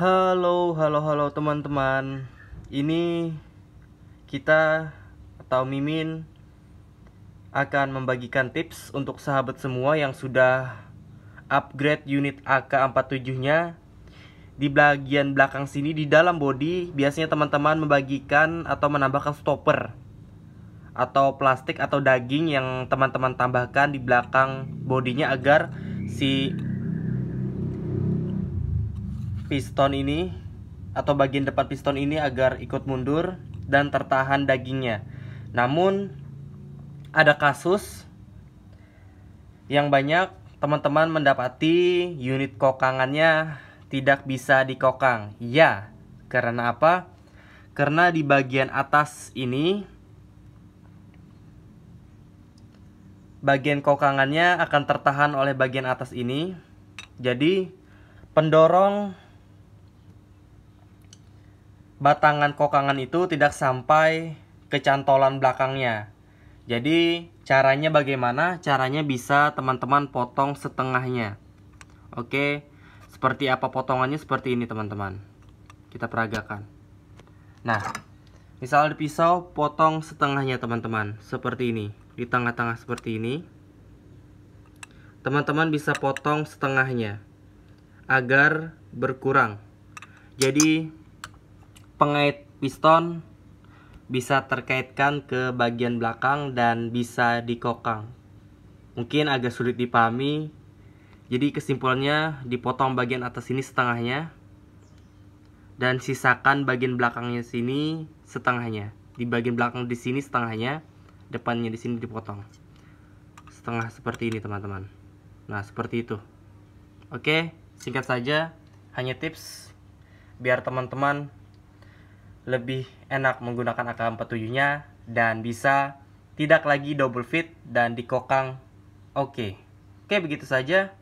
Halo, halo, halo teman-teman. Ini kita atau Mimin akan membagikan tips untuk sahabat semua yang sudah upgrade unit AK47-nya. Di bagian belakang sini di dalam body biasanya teman-teman membagikan atau menambahkan stopper atau plastik atau daging yang teman-teman tambahkan di belakang bodinya agar si piston ini atau bagian depan piston ini agar ikut mundur dan tertahan dagingnya. Namun ada kasus yang banyak teman-teman mendapati unit kokangannya tidak bisa dikokang. Ya, karena apa? Karena di bagian atas ini bagian kokangannya akan tertahan oleh bagian atas ini. Jadi pendorong batangan kokangan itu tidak sampai ke cantolan belakangnya. Jadi caranya bagaimana? Caranya bisa teman-teman potong setengahnya. Oke, seperti apa potongannya seperti ini teman-teman. Kita peragakan. Nah, misal di pisau potong setengahnya teman-teman, seperti ini, di tengah-tengah seperti ini. Teman-teman bisa potong setengahnya agar berkurang. Jadi pengait piston bisa terkaitkan ke bagian belakang dan bisa dikokang. Mungkin agak sulit dipahami, jadi kesimpulannya dipotong bagian atas ini setengahnya dan sisakan bagian belakangnya sini setengahnya. Di bagian belakang di sini setengahnya, depannya di sini dipotong. Setengah seperti ini teman-teman. Nah seperti itu. Oke, singkat saja, hanya tips biar teman-teman lebih enak menggunakan AK47-nya dan bisa tidak lagi double fit dan dikokang oke. Okay. Oke, okay, begitu saja